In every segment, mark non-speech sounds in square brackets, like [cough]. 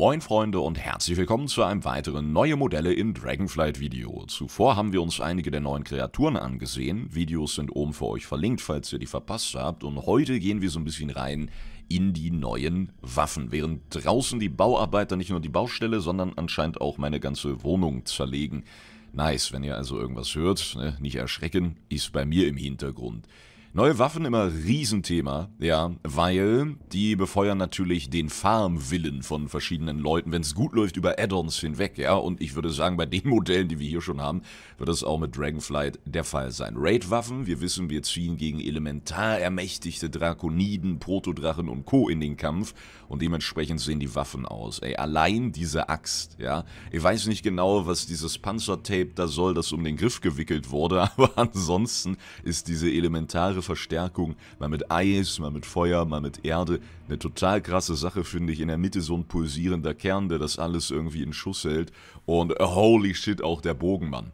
Moin Freunde und herzlich willkommen zu einem weiteren Neue Modelle in Dragonflight Video. Zuvor haben wir uns einige der neuen Kreaturen angesehen, Videos sind oben für euch verlinkt, falls ihr die verpasst habt und heute gehen wir so ein bisschen rein in die neuen Waffen, während draußen die Bauarbeiter nicht nur die Baustelle, sondern anscheinend auch meine ganze Wohnung zerlegen. Nice, wenn ihr also irgendwas hört, ne? nicht erschrecken, ist bei mir im Hintergrund. Neue Waffen immer Riesenthema, ja, weil die befeuern natürlich den Farmwillen von verschiedenen Leuten, wenn es gut läuft, über Add-ons hinweg, ja, und ich würde sagen, bei den [laughs] Modellen, die wir hier schon haben, wird das auch mit Dragonflight der Fall sein. Raid-Waffen, wir wissen, wir ziehen gegen elementar ermächtigte Drakoniden, Protodrachen und Co. in den Kampf und dementsprechend sehen die Waffen aus. Ey, allein diese Axt, ja, ich weiß nicht genau, was dieses Panzertape da soll, das um den Griff gewickelt wurde, [laughs] aber ansonsten ist diese elementare innere Verstärkung, mal mit Eis, mal mit Feuer, mal mit Erde. Eine total krasse Sache finde ich. In der Mitte so ein pulsierender Kern, der das alles irgendwie in Schuss hält. Und holy shit, auch der Bogenmann.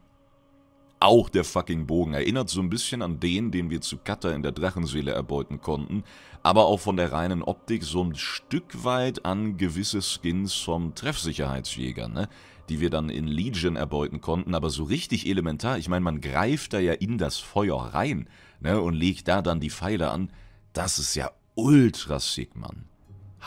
Auch der fucking Bogen erinnert so ein bisschen an den, den wir zu Katar in der Drachenseele erbeuten konnten, aber auch von der reinen Optik so ein Stück weit an gewisse Skins vom Treffsicherheitsjäger, ne? die wir dann in Legion erbeuten konnten, aber so richtig elementar, ich meine, man greift da ja in das Feuer rein ne, und legt da dann die Pfeile an. Das ist ja ultra sick, Mann.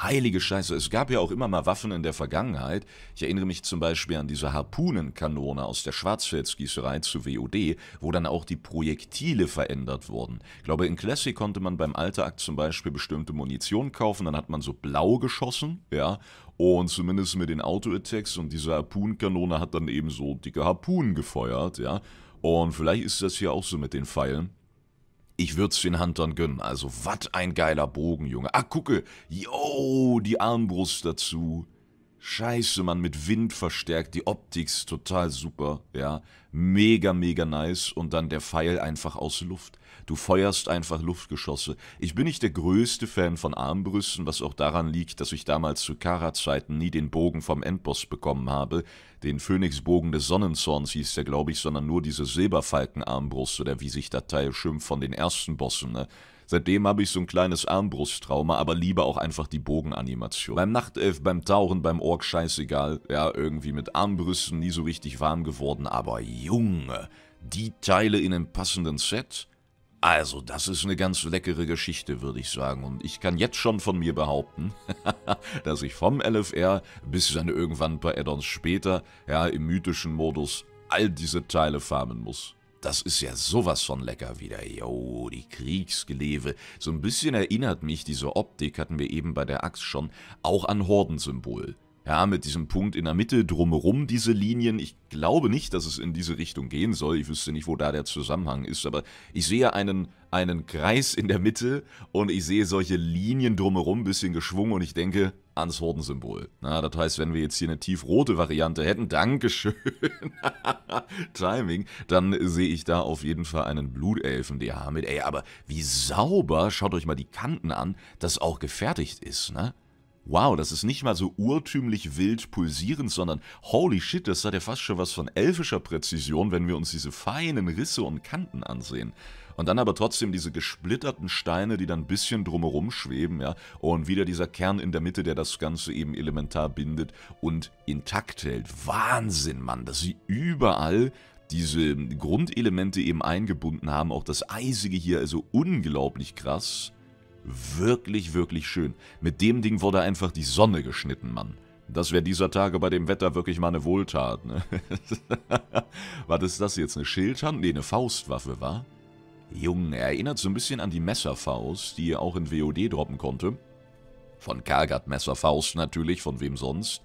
Heilige Scheiße, es gab ja auch immer mal Waffen in der Vergangenheit. Ich erinnere mich zum Beispiel an diese Harpunenkanone aus der Schwarzwaldgießerei zu WOD, wo dann auch die Projektile verändert wurden. Ich glaube, in Classic konnte man beim Alterakt zum Beispiel bestimmte Munition kaufen, dann hat man so blau geschossen, ja, und zumindest mit den Auto-Attacks und dieser Harpunenkanone hat dann eben so dicke Harpunen gefeuert, ja. Und vielleicht ist das hier auch so mit den Pfeilen ich würde es den Huntern gönnen. Also, was ein geiler Bogen, Junge. Ach, gucke. Yo, die Armbrust dazu. Scheiße, Mann, mit Wind verstärkt, die Optik ist total super, ja. Mega, mega nice und dann der Pfeil einfach aus Luft. Du feuerst einfach Luftgeschosse. Ich bin nicht der größte Fan von Armbrüsten, was auch daran liegt, dass ich damals zu Kara-Zeiten nie den Bogen vom Endboss bekommen habe. Den Phönixbogen des Sonnenzorns hieß der, glaube ich, sondern nur diese Silberfalkenarmbrust oder wie sich das Teil schimpft von den ersten Bossen, ne. Seitdem habe ich so ein kleines Armbrusttrauma, aber lieber auch einfach die Bogenanimation. Beim Nachtelf, beim Tauchen, beim Ork, scheißegal. Ja, irgendwie mit Armbrüsten nie so richtig warm geworden, aber Junge, die Teile in einem passenden Set... Also, das ist eine ganz leckere Geschichte, würde ich sagen. Und ich kann jetzt schon von mir behaupten, [laughs] dass ich vom LFR bis dann irgendwann ein paar Addons später, ja, im mythischen Modus, all diese Teile farmen muss. Das ist ja sowas von lecker wieder. Jo, die Kriegsgelewe. So ein bisschen erinnert mich, diese Optik hatten wir eben bei der Axt schon, auch an Hordensymbol. Ja, mit diesem Punkt in der Mitte, drumherum diese Linien. Ich glaube nicht, dass es in diese Richtung gehen soll. Ich wüsste nicht, wo da der Zusammenhang ist, aber ich sehe einen, einen Kreis in der Mitte und ich sehe solche Linien drumherum, ein bisschen geschwungen und ich denke, ans Hordensymbol. Na, das heißt, wenn wir jetzt hier eine tiefrote Variante hätten, Dankeschön, [laughs] Timing, dann sehe ich da auf jeden Fall einen Blutelfen-DH mit. Ey, aber wie sauber, schaut euch mal die Kanten an, das auch gefertigt ist, ne? Wow, das ist nicht mal so urtümlich wild pulsierend, sondern holy shit, das hat ja fast schon was von elfischer Präzision, wenn wir uns diese feinen Risse und Kanten ansehen. Und dann aber trotzdem diese gesplitterten Steine, die dann ein bisschen drumherum schweben, ja. Und wieder dieser Kern in der Mitte, der das Ganze eben elementar bindet und intakt hält. Wahnsinn, Mann, dass sie überall diese Grundelemente eben eingebunden haben. Auch das Eisige hier, also unglaublich krass. Wirklich, wirklich schön. Mit dem Ding wurde einfach die Sonne geschnitten, Mann. Das wäre dieser Tage bei dem Wetter wirklich mal eine Wohltat, ne? [laughs] Was ist das jetzt, eine Schildhand? Ne, eine Faustwaffe, war? jung, erinnert so ein bisschen an die Messerfaust, die er auch in WoD droppen konnte. Von Kargat Messerfaust natürlich, von wem sonst.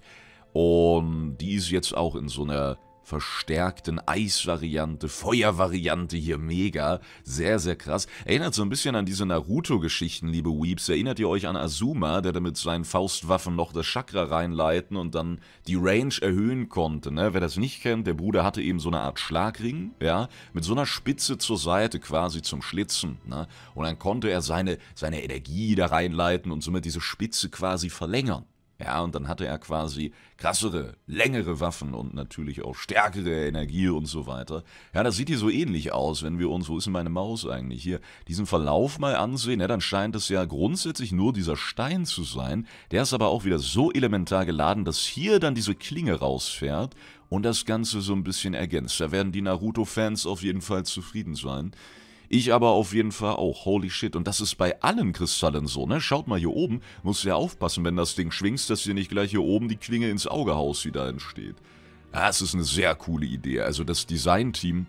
Und die ist jetzt auch in so einer verstärkten Eisvariante, Feuervariante hier mega. Sehr, sehr krass. Erinnert so ein bisschen an diese Naruto-Geschichten, liebe Weeps. Erinnert ihr euch an Azuma, der damit seinen Faustwaffen noch das Chakra reinleiten und dann die Range erhöhen konnte. Ne? Wer das nicht kennt, der Bruder hatte eben so eine Art Schlagring, ja, mit so einer Spitze zur Seite quasi zum Schlitzen. Ne? Und dann konnte er seine, seine Energie da reinleiten und somit diese Spitze quasi verlängern. Ja, und dann hatte er quasi krassere, längere Waffen und natürlich auch stärkere Energie und so weiter. Ja, das sieht hier so ähnlich aus, wenn wir uns, wo ist denn meine Maus eigentlich hier, diesen Verlauf mal ansehen. Ja, dann scheint es ja grundsätzlich nur dieser Stein zu sein. Der ist aber auch wieder so elementar geladen, dass hier dann diese Klinge rausfährt und das Ganze so ein bisschen ergänzt. Da werden die Naruto-Fans auf jeden Fall zufrieden sein. Ich aber auf jeden Fall auch. Holy shit. Und das ist bei allen Kristallen so, ne? Schaut mal hier oben. Musst ja aufpassen, wenn das Ding schwingst, dass dir nicht gleich hier oben die Klinge ins Auge haust, die da entsteht. Das ist eine sehr coole Idee. Also das Design-Team,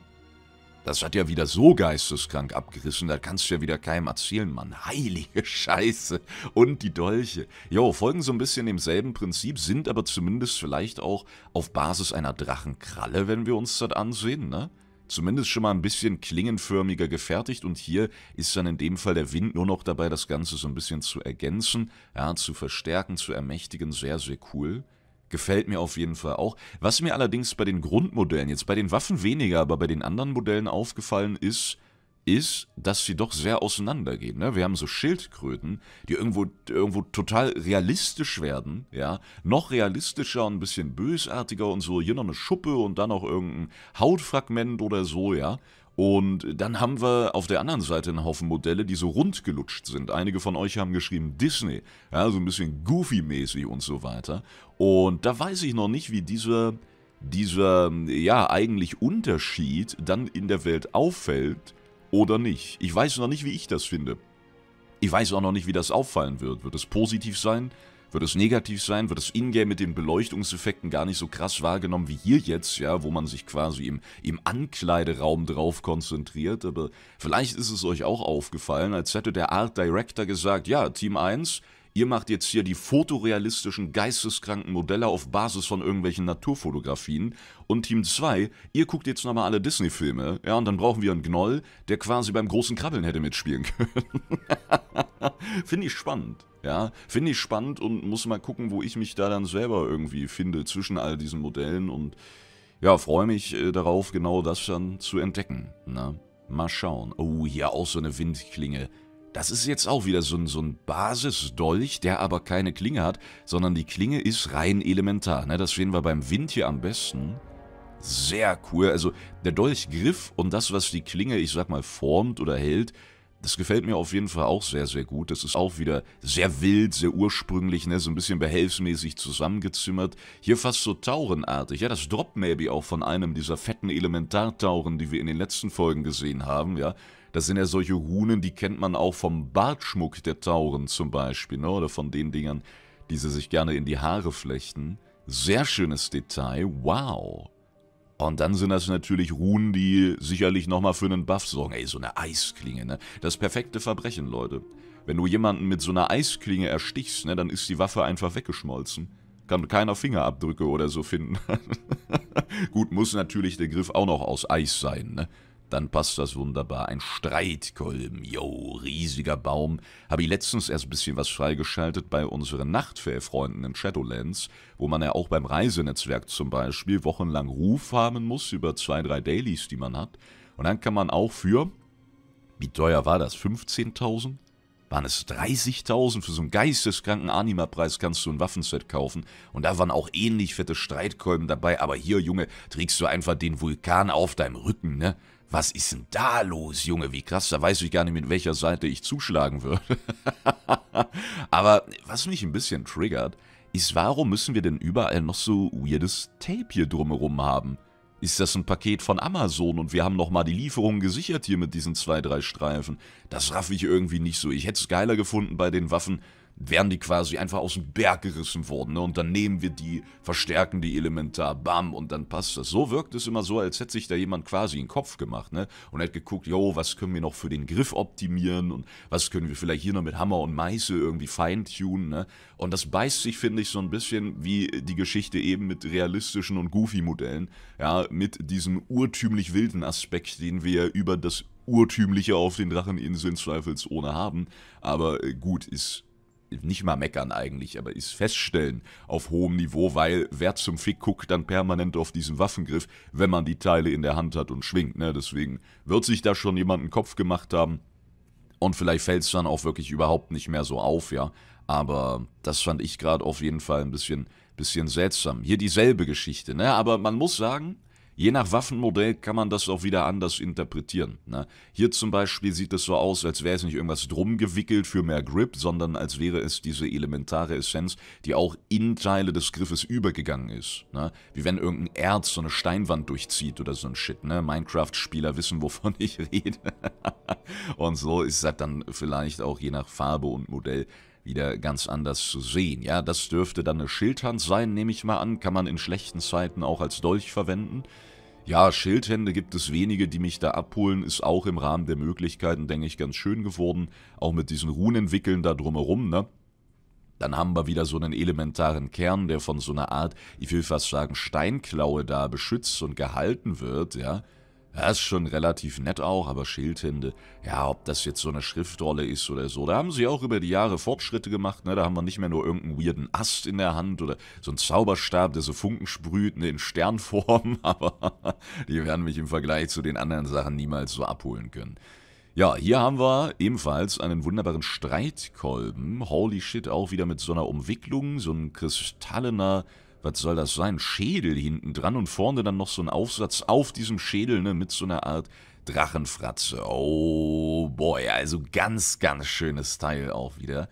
das hat ja wieder so geisteskrank abgerissen, da kannst du ja wieder keinem erzählen, Mann. Heilige Scheiße. Und die Dolche. Jo, folgen so ein bisschen demselben Prinzip, sind aber zumindest vielleicht auch auf Basis einer Drachenkralle, wenn wir uns das ansehen, ne? zumindest schon mal ein bisschen klingenförmiger gefertigt und hier ist dann in dem Fall der Wind nur noch dabei, das Ganze so ein bisschen zu ergänzen, ja, zu verstärken, zu ermächtigen, sehr, sehr cool. Gefällt mir auf jeden Fall auch. Was mir allerdings bei den Grundmodellen, jetzt bei den Waffen weniger, aber bei den anderen Modellen aufgefallen ist, ist, dass sie doch sehr auseinandergehen. Ne? Wir haben so Schildkröten, die irgendwo, irgendwo total realistisch werden, ja, noch realistischer und ein bisschen bösartiger und so, hier noch eine Schuppe und dann noch irgendein Hautfragment oder so, ja. Und dann haben wir auf der anderen Seite einen Haufen Modelle, die so rund gelutscht sind. Einige von euch haben geschrieben Disney, ja, so ein bisschen Goofy-mäßig und so weiter. Und da weiß ich noch nicht, wie dieser, dieser, ja, eigentlich Unterschied dann in der Welt auffällt, oder nicht. Ich weiß noch nicht, wie ich das finde. Ich weiß auch noch nicht, wie das auffallen wird. Wird es positiv sein? Wird es negativ sein? Wird es Ingame mit den Beleuchtungseffekten gar nicht so krass wahrgenommen wie hier jetzt, ja, wo man sich quasi im, im Ankleideraum drauf konzentriert? Aber vielleicht ist es euch auch aufgefallen, als hätte der Art Director gesagt, ja, Team 1, ihr macht jetzt hier die fotorealistischen, geisteskranken Modelle auf Basis von irgendwelchen Naturfotografien. Und Team 2, ihr guckt jetzt nochmal alle Disney-Filme. Ja, und dann brauchen wir einen Gnoll, der quasi beim großen Krabbeln hätte mitspielen können. [laughs] Finde ich spannend. Ja, finde ich spannend und muss mal gucken, wo ich mich da dann selber irgendwie finde zwischen all diesen Modellen und ja, freue mich äh, darauf, genau das dann zu entdecken. Na, mal schauen. Oh, hier auch so eine Windklinge. Das ist jetzt auch wieder so ein, so ein Basisdolch, der aber keine Klinge hat, sondern die Klinge ist rein elementar. Ne? Das sehen wir beim Wind hier am besten. Sehr cool. Also der Dolchgriff und das, was die Klinge, ich sag mal, formt oder hält, das gefällt mir auf jeden Fall auch sehr, sehr gut. Das ist auch wieder sehr wild, sehr ursprünglich, ne? so ein bisschen behelfsmäßig zusammengezimmert. Hier fast so taurenartig. Ja, das drop maybe auch von einem dieser fetten Elementartauren, die wir in den letzten Folgen gesehen haben. Ja, das sind ja solche Runen, die kennt man auch vom Bartschmuck der Tauren zum Beispiel, ne? oder von den Dingern, die sie sich gerne in die Haare flechten. Sehr schönes Detail, wow. Und dann sind das natürlich Runen, die sicherlich nochmal für einen Buff sorgen. Ey, so eine Eisklinge, ne? Das perfekte Verbrechen, Leute. Wenn du jemanden mit so einer Eisklinge erstichst, ne, dann ist die Waffe einfach weggeschmolzen. Kann keiner Fingerabdrücke oder so finden. [laughs] Gut, muss natürlich der Griff auch noch aus Eis sein, ne? Dann passt das wunderbar. Ein Streitkolben. Yo, riesiger Baum. Habe ich letztens erst ein bisschen was freigeschaltet bei unseren Nachtfährfreunden in Shadowlands, wo man ja auch beim Reisenetzwerk zum Beispiel wochenlang Ruf haben muss über zwei, drei Dailies, die man hat. Und dann kann man auch für, wie teuer war das, 15.000? Waren es 30.000 für so einen geisteskranken Anima-Preis kannst du ein Waffenset kaufen. Und da waren auch ähnlich fette Streitkolben dabei. Aber hier, Junge, trägst du einfach den Vulkan auf deinem Rücken, ne? was ist denn da los, Junge? Wie krass, da weiß ich gar nicht, mit welcher Seite ich zuschlagen würde. [laughs] Aber was mich ein bisschen triggert, ist, warum müssen wir denn überall noch so weirdes Tape hier drumherum haben? Ist das ein Paket von Amazon und wir haben nochmal die Lieferung gesichert hier mit diesen zwei, drei Streifen? Das raff ich irgendwie nicht so. Ich hätte es geiler gefunden bei den Waffen, wären die quasi einfach aus dem Berg gerissen worden. Ne? Und dann nehmen wir die, verstärken die elementar, bam, und dann passt das. So wirkt es immer so, als hätte sich da jemand quasi einen Kopf gemacht ne? und hätte geguckt, jo, was können wir noch für den Griff optimieren und was können wir vielleicht hier noch mit Hammer und Meiße irgendwie feintunen. Ne? Und das beißt sich, finde ich, so ein bisschen wie die Geschichte eben mit realistischen und Goofy-Modellen, ja, mit diesem urtümlich wilden Aspekt, den wir über das urtümliche auf den Dracheninseln zweifelsohne haben. Aber äh, gut, ist nicht mal meckern eigentlich, aber ist feststellen auf hohem Niveau, weil wer zum Fick guckt dann permanent auf diesen Waffengriff, wenn man die Teile in der Hand hat und schwingt. Ne? Deswegen wird sich da schon jemand einen Kopf gemacht haben und vielleicht fällt es dann auch wirklich überhaupt nicht mehr so auf, ja. Aber das fand ich gerade auf jeden Fall ein bisschen, bisschen seltsam. Hier dieselbe Geschichte, ne? Aber man muss sagen, Je nach Waffenmodell kann man das auch wieder anders interpretieren. Ne? Hier zum Beispiel sieht es so aus, als wäre es nicht irgendwas drum gewickelt für mehr Grip, sondern als wäre es diese elementare Essenz, die auch in Teile des Griffes übergegangen ist. Ne? Wie wenn irgendein Erz so eine Steinwand durchzieht oder so ein Shit. Ne? Minecraft-Spieler wissen, wovon [laughs] ich rede. und so ist das dann vielleicht auch je nach Farbe und Modell wieder ganz anders zu sehen. Ja, das dürfte dann eine Schildhand sein, nehme ich mal an. Kann man in schlechten Zeiten auch als Dolch verwenden. Ja, Schildhände gibt es wenige, die mich da abholen, ist auch im Rahmen der Möglichkeiten, denke ich, ganz schön geworden. Auch mit diesen Runenwickeln da drumherum, ne? Dann haben wir wieder so einen elementaren Kern, der von so einer Art, ich will fast sagen, Steinklaue da beschützt und gehalten wird, ja. Das ist schon relativ nett auch, aber Schildhände, ja, ob das jetzt so eine Schriftrolle ist oder so, da haben sie auch über die Jahre Fortschritte gemacht, ne? da haben wir nicht mehr nur irgendeinen weirden Ast in der Hand oder so einen Zauberstab, der so Funken sprüht, ne, in Sternform, [laughs] aber die werden mich im Vergleich zu den anderen Sachen niemals so abholen können. Ja, hier haben wir ebenfalls einen wunderbaren Streitkolben. Holy shit, auch wieder mit so einer Umwicklung, so ein kristallener was soll das sein? Schädel hinten dran und vorne dann noch so ein Aufsatz auf diesem Schädel, ne, mit so einer Art Drachenfratze. Oh boy, also ganz, ganz schönes Teil auch wieder.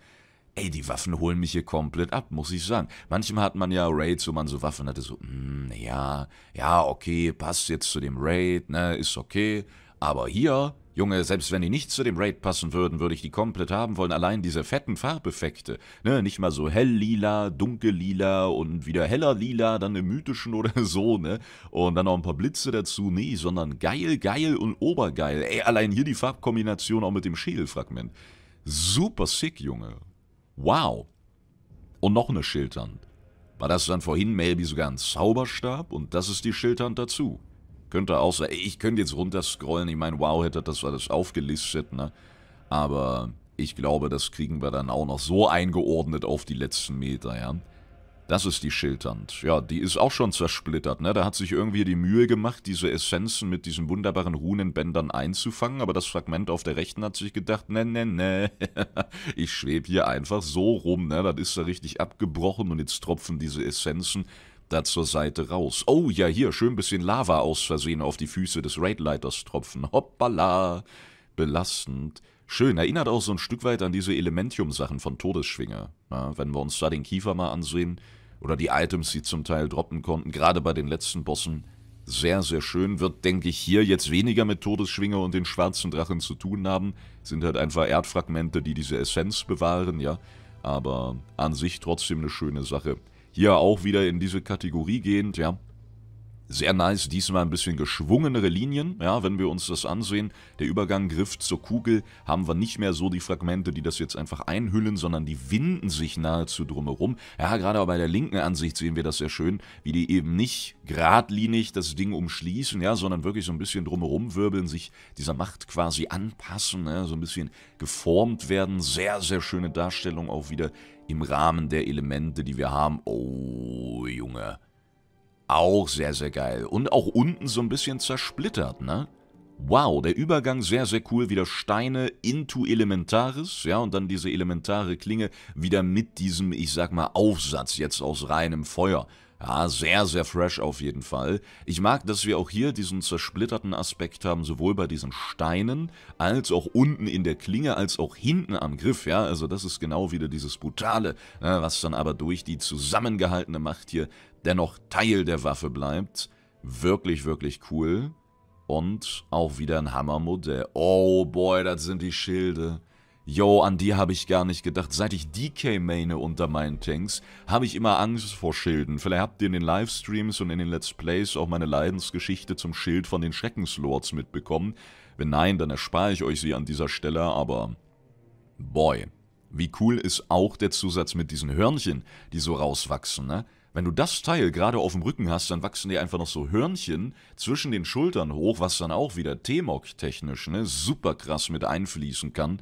Ey, die Waffen holen mich hier komplett ab, muss ich sagen. Manchmal hat man ja Raids, wo man so Waffen hatte, so, mm, ja, ja, okay, passt jetzt zu dem Raid, ne, ist okay. Aber hier, Junge, selbst wenn die nicht zu dem Raid passen würden, würde ich die komplett haben wollen. Allein diese fetten Farbeffekte, ne, nicht mal so hell lila, dunkel lila und wieder heller lila, dann im mythischen oder [laughs] so, ne, und dann noch ein paar Blitze dazu, nee, sondern geil, geil und obergeil. Ey, allein hier die Farbkombination auch mit dem Schädelfragment. Super sick, Junge. Wow. Und noch eine Schildhand. War das dann vorhin maybe sogar ein Zauberstab? Und das ist die Schildhand dazu könnte auch sein. Ich könnte jetzt runterscrollen. Ich meine, wow, hätte das alles aufgelistet, ne? Aber ich glaube, das kriegen wir dann auch noch so eingeordnet auf die letzten Meter, ja. Das ist die Schildhand. Ja, die ist auch schon zersplittert, ne? Da hat sich irgendwie die Mühe gemacht, diese Essenzen mit diesen wunderbaren Runenbändern einzufangen, aber das Fragment auf der rechten hat sich gedacht, ne, ne, ne, [laughs] ich schweb hier einfach so rum, ne? Das ist da richtig abgebrochen und jetzt tropfen diese Essenzen da zur Seite raus. Oh ja, hier, schön bisschen Lava aus Versehen auf die Füße des Raidleiters tropfen. Hoppala, belastend. Schön, erinnert auch so ein Stück weit an diese Elementium-Sachen von Todesschwinger. Ja, wenn wir uns da den Kiefer mal ansehen oder die Items, die zum Teil droppen konnten, gerade bei den letzten Bossen, sehr, sehr schön. Wird, denke ich, hier jetzt weniger mit Todesschwinger und den schwarzen Drachen zu tun haben. Sind halt einfach Erdfragmente, die diese Essenz bewahren, ja. Aber an sich trotzdem eine schöne Sache. Hier auch wieder in diese Kategorie gehend, ja. Sehr nice, diesmal ein bisschen geschwungenere Linien, ja, wenn wir uns das ansehen. Der Übergang Griff zur Kugel haben wir nicht mehr so die Fragmente, die das jetzt einfach einhüllen, sondern die winden sich nahezu drumherum. Ja, gerade bei der linken Ansicht sehen wir das sehr schön, wie die eben nicht geradlinig das Ding umschließen, ja, sondern wirklich so ein bisschen drumherum wirbeln, sich dieser Macht quasi anpassen, ja, ne, so ein bisschen geformt werden. Sehr, sehr schöne Darstellung auch wieder im Rahmen der Elemente, die wir haben. Oh, Junge. Auch sehr, sehr geil. Und auch unten so ein bisschen zersplittert, ne? Wow, der Übergang sehr, sehr cool. Wieder Steine into Elementaris, ja, und dann diese elementare Klinge wieder mit diesem, ich sag mal, Aufsatz jetzt aus reinem Feuer. Ja, sehr, sehr fresh auf jeden Fall. Ich mag, dass wir auch hier diesen zersplitterten Aspekt haben, sowohl bei diesen Steinen, als auch unten in der Klinge, als auch hinten am Griff, ja. Also das ist genau wieder dieses Brutale, ne, was dann aber durch die zusammengehaltene Macht hier dennoch Teil der Waffe bleibt. Wirklich, wirklich cool. Und auch wieder ein Hammermodell. Oh boy, das sind die Schilde. Yo, an die habe ich gar nicht gedacht. Seit ich DK maine unter meinen Tanks, habe ich immer Angst vor Schilden. Vielleicht habt ihr in den Livestreams und in den Let's Plays auch meine Leidensgeschichte zum Schild von den Schreckenslords mitbekommen. Wenn nein, dann erspare ich euch sie an dieser Stelle, aber... Boy, wie cool ist auch der Zusatz mit diesen Hörnchen, die so rauswachsen, ne? Wenn du das Teil gerade auf dem Rücken hast, dann wachsen dir einfach noch so Hörnchen zwischen den Schultern hoch, was dann auch wieder t mog technisch, ne, super krass mit einfließen kann.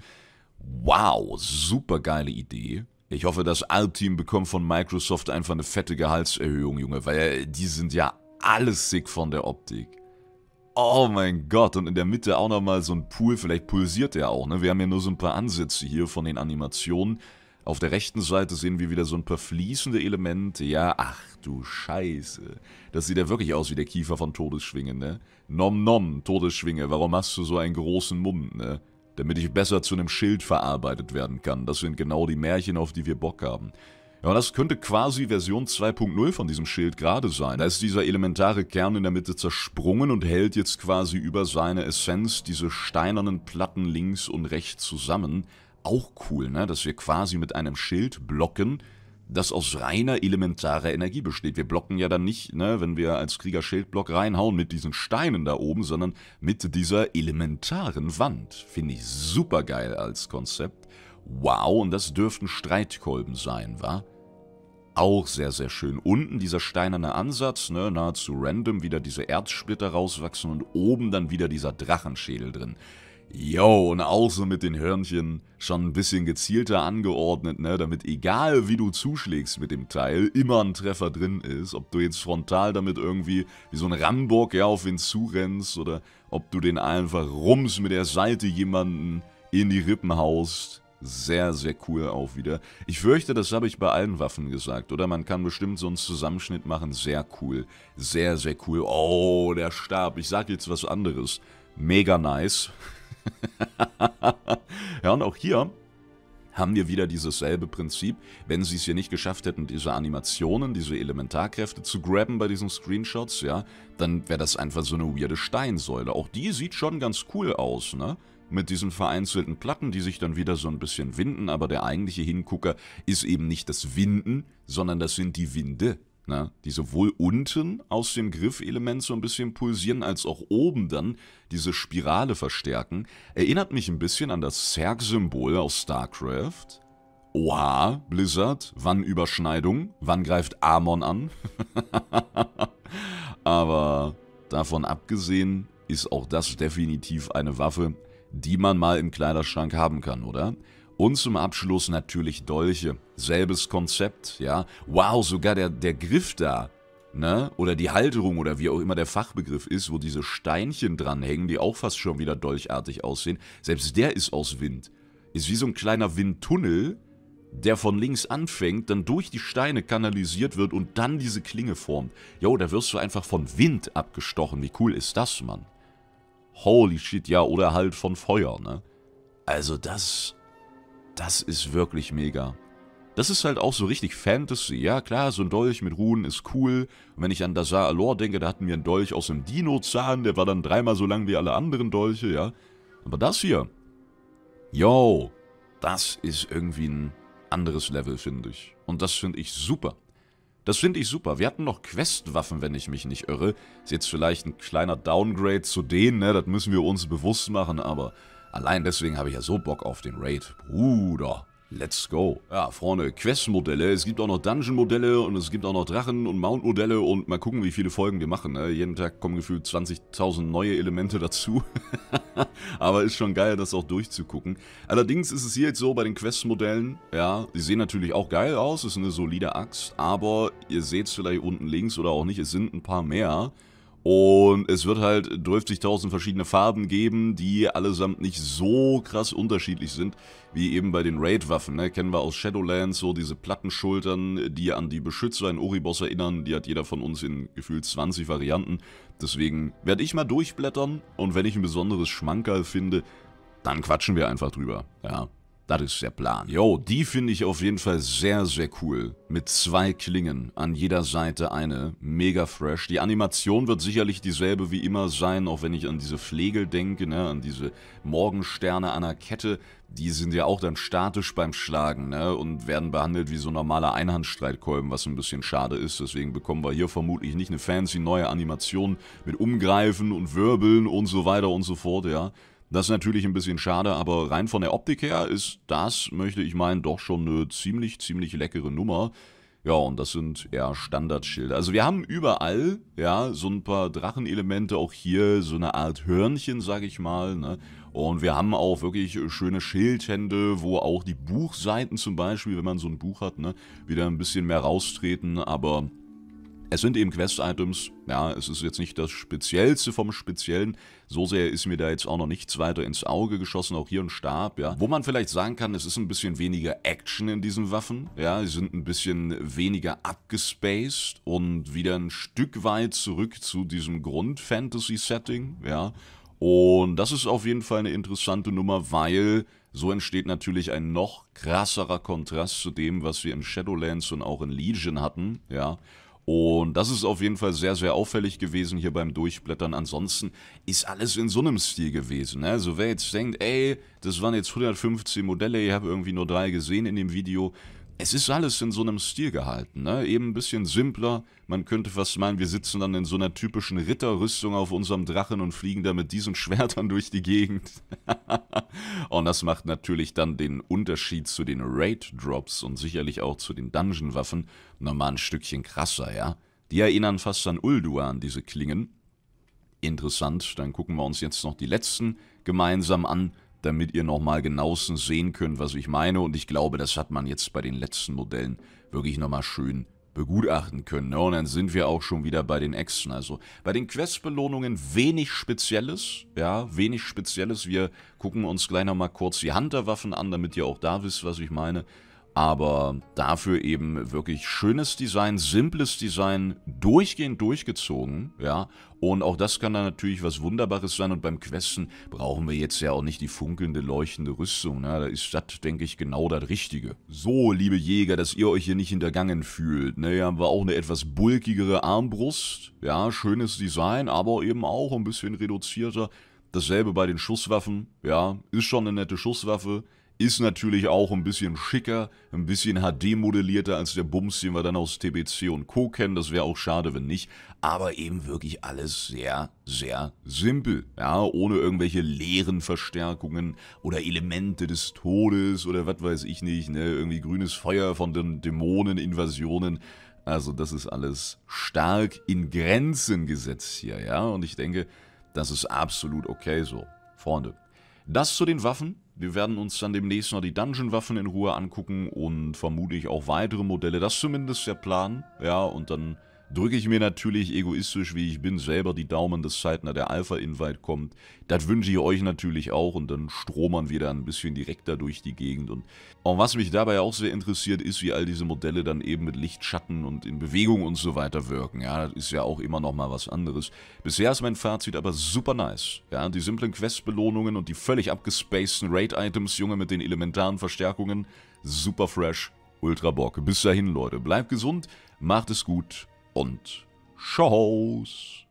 Wow, super geile Idee. Ich hoffe, das Alp-Team bekommt von Microsoft einfach eine fette Gehaltserhöhung, Junge, weil äh, die sind ja alles sick von der Optik. Oh mein Gott, und in der Mitte auch nochmal so ein Pool, vielleicht pulsiert der auch, ne? Wir haben ja nur so ein paar Ansätze hier von den Animationen. Auf der rechten Seite sehen wir wieder so ein paar fließende Elemente. Ja, ach du Scheiße. Das sieht ja wirklich aus wie der Kiefer von Todesschwingen, ne? Nom nom, Todesschwinge, warum hast du so einen großen Mund, ne? damit ich besser zu einem Schild verarbeitet werden kann. Das sind genau die Märchen, auf die wir Bock haben. Ja, das könnte quasi Version 2.0 von diesem Schild gerade sein. Da ist dieser elementare Kern in der Mitte zersprungen und hält jetzt quasi über seine Essenz diese steinernen Platten links und rechts zusammen. Auch cool, ne? dass wir quasi mit einem Schild blocken, das aus reiner elementarer Energie besteht. Wir blocken ja dann nicht, ne, wenn wir als Krieger Schildblock reinhauen mit diesen Steinen da oben, sondern mit dieser elementaren Wand. Finde ich super geil als Konzept. Wow, und das dürften Streitkolben sein, wa? Auch sehr, sehr schön. Unten dieser steinerne Ansatz, ne, nahezu random, wieder diese Erzsplitter rauswachsen und oben dann wieder dieser Drachenschädel drin. Yo, und auch so mit den Hörnchen schon ein bisschen gezielter angeordnet, ne, damit egal wie du zuschlägst mit dem Teil, immer ein Treffer drin ist. Ob du jetzt frontal damit irgendwie wie so ein Rambock ja, auf ihn zurennst oder ob du den einfach rums mit der Seite jemanden in die Rippen haust. Sehr, sehr cool auch wieder. Ich fürchte, das habe ich bei allen Waffen gesagt, oder? Man kann bestimmt so einen Zusammenschnitt machen. Sehr cool. Sehr, sehr cool. Oh, der Stab. Ich sage jetzt was anderes. Mega nice. [laughs] [laughs] ja, und auch hier haben wir wieder dieses selbe Prinzip. Wenn sie es hier nicht geschafft hätten, diese Animationen, diese Elementarkräfte zu grabben bei diesen Screenshots, ja, dann wäre das einfach so eine weirde Steinsäule. Auch die sieht schon ganz cool aus, ne? Mit diesen vereinzelten Platten, die sich dann wieder so ein bisschen winden, aber der eigentliche Hingucker ist eben nicht das Winden, sondern das sind die Winde, Ne? Die sowohl unten aus dem Griffelement so ein bisschen pulsieren, als auch oben dann diese Spirale verstärken. Erinnert mich ein bisschen an das Zerg-Symbol aus StarCraft. Oha, Blizzard, wann Überschneidung? Wann greift Amon an? [laughs] Aber davon abgesehen ist auch das definitiv eine Waffe, die man mal im Kleiderschrank haben kann, oder? Und zum Abschluss natürlich Dolche. Selbes Konzept, ja. Wow, sogar der, der Griff da, ne? Oder die Halterung oder wie auch immer der Fachbegriff ist, wo diese Steinchen dranhängen, die auch fast schon wieder dolchartig aussehen. Selbst der ist aus Wind. Ist wie so ein kleiner Windtunnel, der von links anfängt, dann durch die Steine kanalisiert wird und dann diese Klinge formt. Jo, da wirst du einfach von Wind abgestochen. Wie cool ist das, Mann? Holy shit, ja, oder halt von Feuer, ne? Also das das ist wirklich mega. Das ist halt auch so richtig Fantasy. Ja, klar, so ein Dolch mit Ruhen ist cool. Und wenn ich an Dazar Alor denke, da hatten wir einen Dolch aus dem Dino-Zahn. Der war dann dreimal so lang wie alle anderen Dolche, ja. Aber das hier. Yo. Das ist irgendwie ein anderes Level, finde ich. Und das finde ich super. Das finde ich super. Wir hatten noch Questwaffen, wenn ich mich nicht irre. Ist jetzt vielleicht ein kleiner Downgrade zu denen, ne? Das müssen wir uns bewusst machen, aber... Allein deswegen habe ich ja so Bock auf den Raid. Bruder. Let's go. Ja, vorne Quest-Modelle, es gibt auch noch Dungeon-Modelle und es gibt auch noch Drachen- und Mount-Modelle und mal gucken, wie viele Folgen wir machen. Ne? Jeden Tag kommen gefühlt 20.000 neue Elemente dazu. [laughs] Aber ist schon geil, das auch durchzugucken. Allerdings ist es hier jetzt so bei den Quest-Modellen, ja, die sehen natürlich auch geil aus, ist eine solide Axt, aber ihr seht es vielleicht unten links oder auch nicht, es sind ein paar mehr. Und es wird halt 50.000 verschiedene Farben geben, die allesamt nicht so krass unterschiedlich sind, wie eben bei den Raid-Waffen. Ne? Kennen wir aus Shadowlands, so diese Plattenschultern, die an die Beschützer in Oribos erinnern. Die hat jeder von uns in gefühlt 20 Varianten. Deswegen werde ich mal durchblättern und wenn ich ein besonderes Schmankerl finde, dann quatschen wir einfach drüber. Ja, das ist der Plan. Jo, die finde ich auf jeden Fall sehr, sehr cool. Mit zwei Klingen, an jeder Seite eine. Mega fresh. Die Animation wird sicherlich dieselbe wie immer sein, auch wenn ich an diese Flegel denke, ne? an diese Morgensterne an der Kette. Die sind ja auch dann statisch beim Schlagen ne? und werden behandelt wie so normale Einhandstreitkolben, was ein bisschen schade ist. Deswegen bekommen wir hier vermutlich nicht eine fancy neue Animation mit Umgreifen und Wirbeln und so weiter und so fort, ja. Das ist natürlich ein bisschen schade, aber rein von der Optik her ist das, möchte ich meinen, doch schon eine ziemlich, ziemlich leckere Nummer. Ja, und das sind eher Standardschilder. Also wir haben überall, ja, so ein paar Drachenelemente, auch hier so eine Art Hörnchen, sage ich mal, ne? Und wir haben auch wirklich schöne Schildhände, wo auch die Buchseiten zum Beispiel, wenn man so ein Buch hat, ne, wieder ein bisschen mehr raustreten, aber es sind eben Quest-Items, ja, es ist jetzt nicht das Speziellste vom Speziellen, so sehr ist mir da jetzt auch noch nichts weiter ins Auge geschossen, auch hier ein Stab, ja. Wo man vielleicht sagen kann, es ist ein bisschen weniger Action in diesen Waffen, ja, sie sind ein bisschen weniger abgespaced und wieder ein Stück weit zurück zu diesem Grund-Fantasy-Setting, ja. Und das ist auf jeden Fall eine interessante Nummer, weil so entsteht natürlich ein noch krasserer Kontrast zu dem, was wir in Shadowlands und auch in Legion hatten, ja. Und das ist auf jeden Fall sehr, sehr auffällig gewesen hier beim Durchblättern. Ansonsten ist alles in so einem Stil gewesen. Ne? Also wer jetzt denkt, ey, das waren jetzt 115 Modelle, ich habe irgendwie nur drei gesehen in dem Video, es ist alles in so einem Stil gehalten, ne? eben ein bisschen simpler. Man könnte fast meinen, wir sitzen dann in so einer typischen Ritterrüstung auf unserem Drachen und fliegen da mit diesen Schwertern durch die Gegend. [laughs] und das macht natürlich dann den Unterschied zu den Raid-Drops und sicherlich auch zu den Dungeon-Waffen nochmal ein Stückchen krasser, ja? Die erinnern fast an Ulduan, diese Klingen. Interessant, dann gucken wir uns jetzt noch die letzten gemeinsam an damit ihr nochmal genauestens sehen könnt, was ich meine. Und ich glaube, das hat man jetzt bei den letzten Modellen wirklich nochmal schön begutachten können. Ne? Und dann sind wir auch schon wieder bei den Äxten. Also bei den Questbelohnungen wenig Spezielles. Ja, wenig Spezielles. Wir gucken uns gleich nochmal kurz die Hunterwaffen an, damit ihr auch da wisst, was ich meine aber dafür eben wirklich schönes Design, simples Design, durchgehend durchgezogen, ja. Und auch das kann dann natürlich was Wunderbares sein. Und beim Questen brauchen wir jetzt ja auch nicht die funkelnde, leuchtende Rüstung. Ne? Da ist das, denke ich, genau das Richtige. So, liebe Jäger, dass ihr euch hier nicht hintergangen fühlt. Ne? Hier haben wir auch eine etwas bulkigere Armbrust. Ja, schönes Design, aber eben auch ein bisschen reduzierter. Dasselbe bei den Schusswaffen. Ja, ist schon eine nette Schusswaffe. Ist natürlich auch ein bisschen schicker, ein bisschen HD-modellierter als der Bums, den wir dann aus TBC und Co. kennen. Das wäre auch schade, wenn nicht. Aber eben wirklich alles sehr, sehr simpel. Ja, ohne irgendwelche leeren Verstärkungen oder Elemente des Todes oder was weiß ich nicht. Ne? Irgendwie grünes Feuer von den Dämoneninvasionen. Also das ist alles stark in Grenzen gesetzt hier, ja. Und ich denke, das ist absolut okay so. Freunde, das zu den Waffen. Wir werden uns dann demnächst noch die Dungeon-Waffen in Ruhe angucken und vermutlich auch weitere Modelle. Das ist zumindest der Plan. Ja, und dann drücke ich mir natürlich egoistisch, wie ich bin, selber die Daumen, dass zeitnah der Alpha-Invite kommt. Das wünsche ich euch natürlich auch und dann stromern wir da ein bisschen direkter durch die Gegend. Und, und was mich dabei auch sehr interessiert, ist, wie all diese Modelle dann eben mit Lichtschatten und in Bewegung und so weiter wirken. Ja, das ist ja auch immer nochmal was anderes. Bisher ist mein Fazit aber super nice. Ja, die simplen Quest-Belohnungen und die völlig abgespaceden Raid-Items, Junge, mit den elementaren Verstärkungen, super fresh, ultra Bock. Bis dahin, Leute, bleibt gesund, macht es gut und Shows.